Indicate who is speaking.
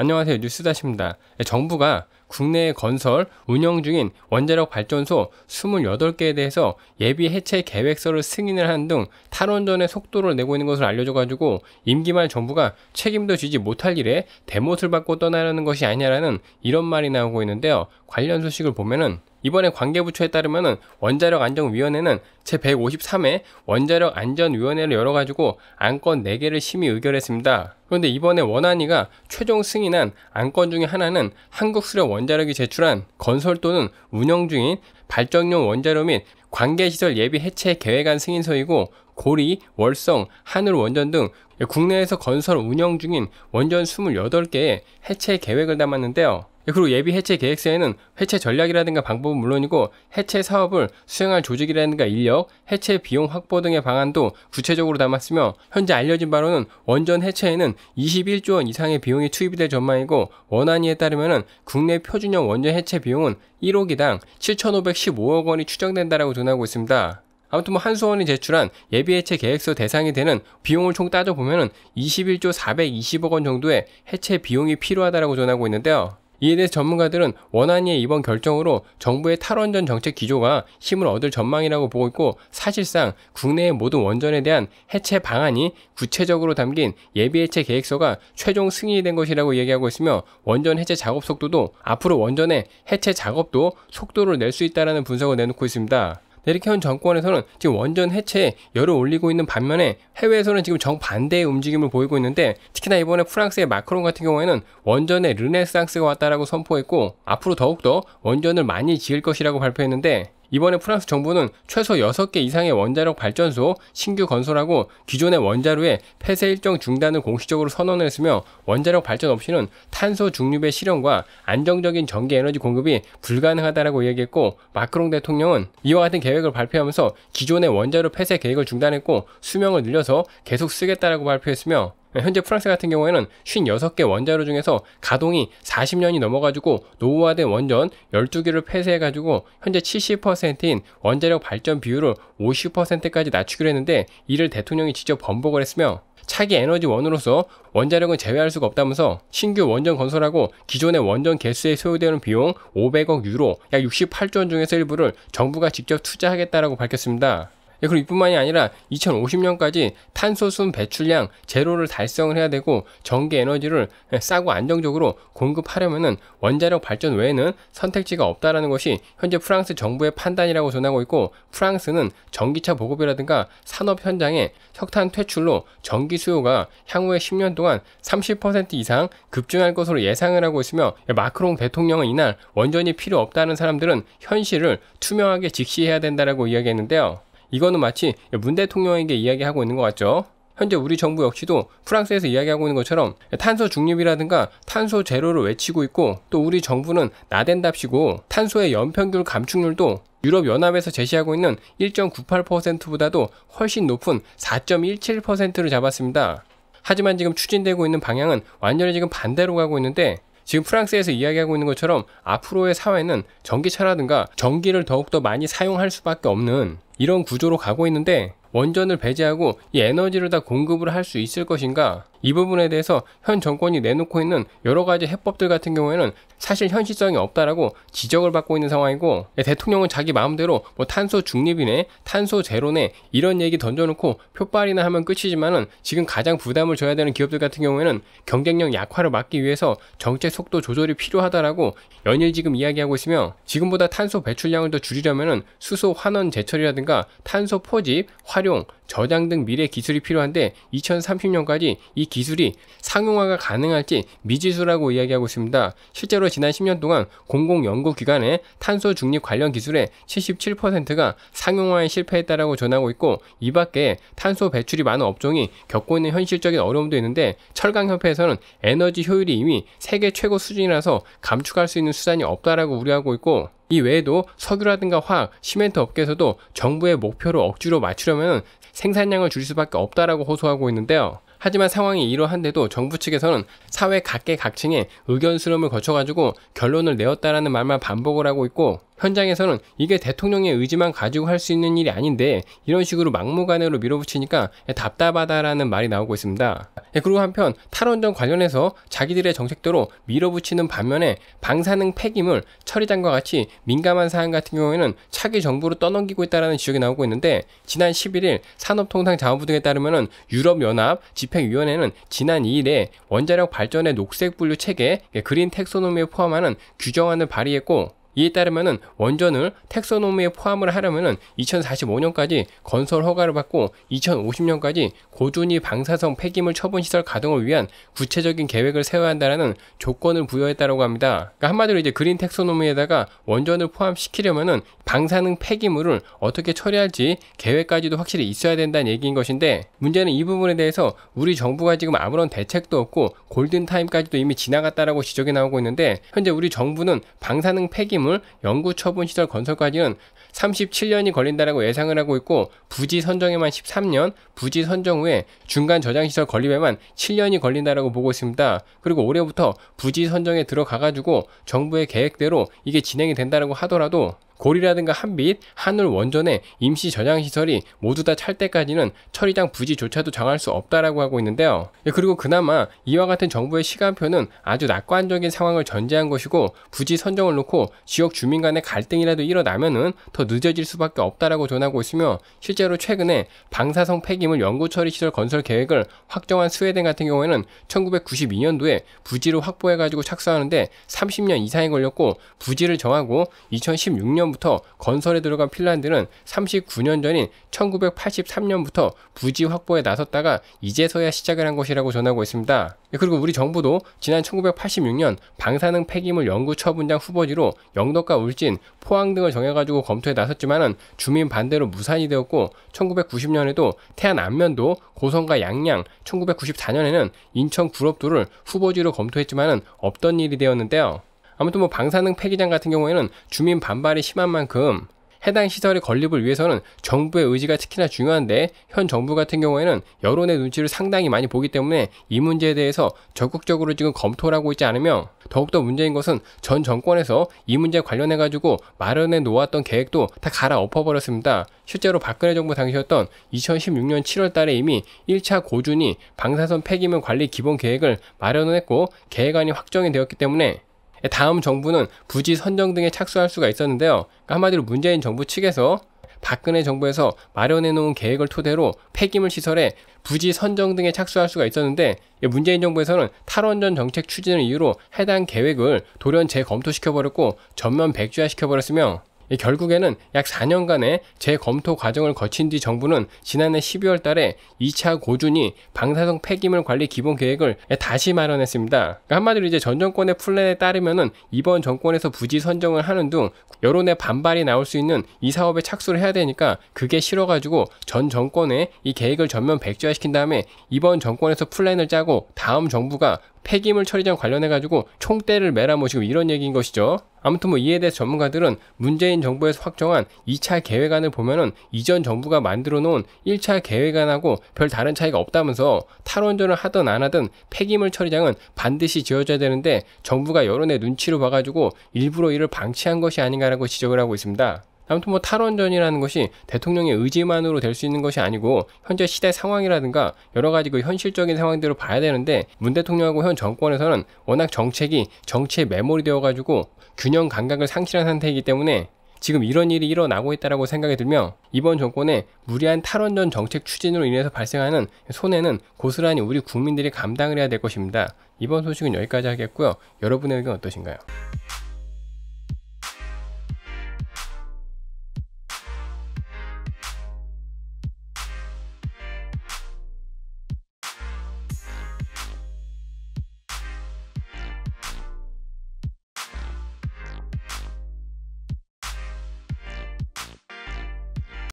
Speaker 1: 안녕하세요. 뉴스다십니다. 예, 정부가 국내에 건설, 운영 중인 원자력 발전소 28개에 대해서 예비 해체 계획서를 승인을 한 등 탈원전의 속도를 내고 있는 것을 알려줘가지고 임기 말 정부가 책임도 지지 못할 일에 대못을 받고 떠나려는 것이 아니냐라는 이런 말이 나오고 있는데요. 관련 소식을 보면은 이번에 관계부처에 따르면 원자력 안전위원회는 제153회 원자력 안전위원회를 열어가지고 안건 4개를 심의 의결했습니다. 그런데 이번에 원안위가 최종 승인한 안건 중에 하나는 한국수력 원자력이 제출한 건설 또는 운영 중인 발전용 원자료 및 관계 시설 예비 해체 계획안 승인서이고 고리, 월성, 한울 원전 등 국내에서 건설 운영 중인 원전 28개의 해체 계획을 담았는데요. 그리고 예비 해체 계획서에는 해체 전략이라든가 방법은 물론이고 해체 사업을 수행할 조직이라든가 인력, 해체 비용 확보 등의 방안도 구체적으로 담았으며 현재 알려진 바로는 원전 해체에는 21조 원 이상의 비용이 투입이 될 전망이고 원안위에 따르면 국내 표준형 원전 해체 비용은 1억이당 7,515억 원이 추정된다라고 도전하고 있습니다. 아무튼 뭐 한수원이 제출한 예비해체 계획서 대상이 되는 비용을 총따져보면 21조 420억 원 정도의 해체 비용이 필요하다고 전하고 있는데요. 이에 대해 전문가들은 원안위의 이번 결정으로 정부의 탈원전 정책 기조가 힘을 얻을 전망이라고 보고 있고 사실상 국내의 모든 원전에 대한 해체 방안이 구체적으로 담긴 예비해체 계획서가 최종 승인된 이 것이라고 얘기하고 있으며 원전 해체 작업 속도도 앞으로 원전의 해체 작업도 속도를 낼 수 있다는 분석을 내놓고 있습니다. 네리케온 정권에서는 지금 원전 해체에 열을 올리고 있는 반면에 해외에서는 지금 정반대의 움직임을 보이고 있는데 특히나 이번에 프랑스의 마크롱 같은 경우에는 원전의 르네상스가 왔다라고 선포했고 앞으로 더욱더 원전을 많이 지을 것이라고 발표했는데 이번에 프랑스 정부는 최소 6개 이상의 원자력 발전소 신규 건설하고 기존의 원자로의 폐쇄 일정 중단을 공식적으로 선언했으며 원자력 발전 없이는 탄소 중립의 실현과 안정적인 전기 에너지 공급이 불가능하다라고 이야기했고 마크롱 대통령은 이와 같은 계획을 발표하면서 기존의 원자로 폐쇄 계획을 중단했고 수명을 늘려서 계속 쓰겠다라고 발표했으며 네, 현재 프랑스 같은 경우에는 56개 원자로 중에서 가동이 40년이 넘어가지고 노후화된 원전 12개를 폐쇄해가지고 현재 70%인 원자력 발전 비율을 50%까지 낮추기로 했는데 이를 대통령이 직접 번복을 했으며 차기 에너지원으로서 원자력은 제외할 수가 없다면서 신규 원전 건설하고 기존의 원전 개수에 소요되는 비용 500억 유로 약 68조 원 중에서 일부를 정부가 직접 투자하겠다라고 밝혔습니다. 예, 그리고 이뿐만이 아니라 2050년까지 탄소순 배출량 제로를 달성을 해야 되고 전기 에너지를 예, 싸고 안정적으로 공급하려면은 원자력 발전 외에는 선택지가 없다라는 것이 현재 프랑스 정부의 판단이라고 전하고 있고 프랑스는 전기차 보급이라든가 산업 현장에 석탄 퇴출로 전기 수요가 향후에 10년 동안 30% 이상 급증할 것으로 예상을 하고 있으며 예, 마크롱 대통령은 이날 원전이 필요 없다는 사람들은 현실을 투명하게 직시해야 된다라고 이야기했는데요. 이거는 마치 문 대통령에게 이야기하고 있는 것 같죠. 현재 우리 정부 역시도 프랑스에서 이야기하고 있는 것처럼 탄소 중립이라든가 탄소 제로를 외치고 있고 또 우리 정부는 나댄답시고 탄소의 연평균 감축률도 유럽연합에서 제시하고 있는 1.98%보다도 훨씬 높은 4.17%를 잡았습니다. 하지만 지금 추진되고 있는 방향은 완전히 지금 반대로 가고 있는데 지금 프랑스에서 이야기하고 있는 것처럼 앞으로의 사회는 전기차라든가 전기를 더욱더 많이 사용할 수밖에 없는 이런 구조로 가고 있는데 원전을 배제하고 이 에너지를 다 공급을 할 수 있을 것인가 이 부분에 대해서 현 정권이 내놓고 있는 여러 가지 해법들 같은 경우에는 사실 현실성이 없다라고 지적을 받고 있는 상황이고 예, 대통령은 자기 마음대로 뭐 탄소 중립이네 탄소 제로네 이런 얘기 던져놓고 표빨이나 하면 끝이지만은 지금 가장 부담을 져야 되는 기업들 같은 경우에는 경쟁력 약화를 막기 위해서 정책 속도 조절이 필요하다라고 연일 지금 이야기하고 있으며 지금보다 탄소 배출량을 더 줄이려면은 수소 환원 제철이라든가 탄소 포집 활용 저장 등 미래 기술이 필요한데 2030년까지 이 기술이 상용화가 가능할지 미지수라고 이야기하고 있습니다. 실제로 지난 10년 동안 공공연구기관의 탄소 중립 관련 기술의 77%가 상용화에 실패했다라고 전하고 있고 이 밖에 탄소 배출이 많은 업종이 겪고 있는 현실적인 어려움도 있는데 철강협회에서는 에너지 효율이 이미 세계 최고 수준이라서 감축할 수 있는 수단이 없다라고 우려하고 있고 이 외에도 석유라든가 화학, 시멘트 업계에서도 정부의 목표를 억지로 맞추려면 생산량을 줄일 수밖에 없다라고 호소하고 있는데요. 하지만 상황이 이러한데도 정부 측에서는 사회 각계 각층의 의견 수렴을 거쳐가지고 결론을 내었다라는 말만 반복을 하고 있고 현장에서는 이게 대통령의 의지만 가지고 할 수 있는 일이 아닌데 이런 식으로 막무가내로 밀어붙이니까 답답하다라는 말이 나오고 있습니다. 예, 그리고 한편 탈원전 관련해서 자기들의 정책대로 밀어붙이는 반면에 방사능 폐기물, 처리장과 같이 민감한 사안 같은 경우에는 차기 정부로 떠넘기고 있다는 지적이 나오고 있는데 지난 11일 산업통상자원부 등에 따르면 유럽연합 집행위원회는 지난 2일에 원자력 발전의 녹색 분류 체계 예, 그린 텍소노미에 포함하는 규정안을 발의했고 이에 따르면 원전을 텍소노미에 포함을 하려면 2045년까지 건설 허가를 받고 2050년까지 고준위 방사성 폐기물 처분 시설 가동을 위한 구체적인 계획을 세워야 한다는 조건을 부여했다고 합니다. 그러니까 한마디로 이제 그린 텍소노미에다가 원전을 포함시키려면 방사능 폐기물을 어떻게 처리할지 계획까지도 확실히 있어야 된다는 얘기인 것인데 문제는 이 부분에 대해서 우리 정부가 지금 아무런 대책도 없고 골든 타임까지도 이미 지나갔다라고 지적이 나오고 있는데 현재 우리 정부는 방사능 폐기물 건물 연구 처분 시설 건설까지는 37년이 걸린다라고 예상을 하고 있고 부지 선정에만 13년, 부지 선정 후에 중간 저장 시설 건립에만 7년이 걸린다라고 보고 있습니다. 그리고 올해부터 부지 선정에 들어가 가지고 정부의 계획대로 이게 진행이 된다라고 하더라도 고리라든가 한빛, 한울 원전의 임시 저장 시설이 모두 다 찰 때까지는 처리장 부지조차도 정할 수 없다라고 하고 있는데요. 예, 그리고 그나마 이와 같은 정부의 시간표는 아주 낙관적인 상황을 전제한 것이고 부지 선정을 놓고 지역 주민 간의 갈등이라도 일어나면은 더 늦어질 수밖에 없다라고 전하고 있으며 실제로 최근에 방사성 폐기물 연구 처리 시설 건설 계획을 확정한 스웨덴 같은 경우에는 1992년도에 부지를 확보해 가지고 착수하는데 30년 이상이 걸렸고 부지를 정하고 2016년 1997년부터 건설에 들어간 핀란드는 39년 전인 1983년부터 부지 확보에 나섰다가 이제서야 시작을 한 것이라고 전하고 있습니다. 예, 그리고 우리 정부도 지난 1986년 방사능 폐기물 연구 처분장 후보지로 영덕과 울진, 포항 등을 정해가지고 검토에 나섰지만은 주민 반대로 무산이 되었고 1990년에도 태안 안면도 고성과 양양, 1994년에는 인천 구럽도를 후보지로 검토했지만은 없던 일이 되었는데요. 아무튼 뭐 방사능 폐기장 같은 경우에는 주민 반발이 심한 만큼 해당 시설의 건립을 위해서는 정부의 의지가 특히나 중요한데 현 정부 같은 경우에는 여론의 눈치를 상당히 많이 보기 때문에 이 문제에 대해서 적극적으로 지금 검토를 하고 있지 않으며 더욱더 문제인 것은 전 정권에서 이 문제 관련해 가지고 마련해 놓았던 계획도 다 갈아엎어 버렸습니다. 실제로 박근혜 정부 당시였던 2016년 7월 달에 이미 1차 고준이 방사선 폐기물 관리 기본 계획을 마련 했고 계획안이 확정이 되었기 때문에 예, 다음 정부는 부지 선정 등에 착수할 수가 있었는데요. 그러니까 한마디로 문재인 정부 측에서 박근혜 정부에서 마련해 놓은 계획을 토대로 폐기물 시설에 부지 선정 등에 착수할 수가 있었는데 문재인 정부에서는 탈원전 정책 추진을 이유로 해당 계획을 돌연 재검토시켜 버렸고 전면 백지화 시켜 버렸으며 결국에는 약 4년간의 재검토 과정을 거친 뒤 정부는 지난해 12월 달에 2차 고준이 방사성 폐기물 관리 기본 계획을 다시 마련했습니다. 그러니까 한마디로 이제 전 정권의 플랜에 따르면은 이번 정권에서 부지 선정을 하는 등 여론의 반발이 나올 수 있는 이 사업에 착수를 해야 되니까 그게 싫어가지고 전 정권에 이 계획을 전면 백지화시킨 다음에 이번 정권에서 플랜을 짜고 다음 정부가 폐기물 처리장 관련해 가지고 총대를 매라 모시고 뭐 이런 얘기인 것이죠. 아무튼 뭐 이에 대해 전문가들은 문재인 정부에서 확정한 2차 계획안을 보면은 이전 정부가 만들어 놓은 1차 계획안하고 별 다른 차이가 없다면서 탈원전을 하든 안 하든 폐기물 처리장은 반드시 지어져야 되는데 정부가 여론의 눈치를 봐가지고 일부러 이를 방치한 것이 아닌가라고 지적을 하고 있습니다. 아무튼 뭐 탈원전이라는 것이 대통령의 의지만으로 될 수 있는 것이 아니고 현재 시대 상황이라든가 여러 가지 그 현실적인 상황들을 봐야 되는데 문 대통령하고 현 정권에서는 워낙 정책이 정치에 메모리 되어가지고 균형 감각을 상실한 상태이기 때문에 지금 이런 일이 일어나고 있다라고 생각이 들며 이번 정권의 무리한 탈원전 정책 추진으로 인해서 발생하는 손해는 고스란히 우리 국민들이 감당을 해야 될 것입니다. 이번 소식은 여기까지 하겠고요. 여러분의 의견 어떠신가요?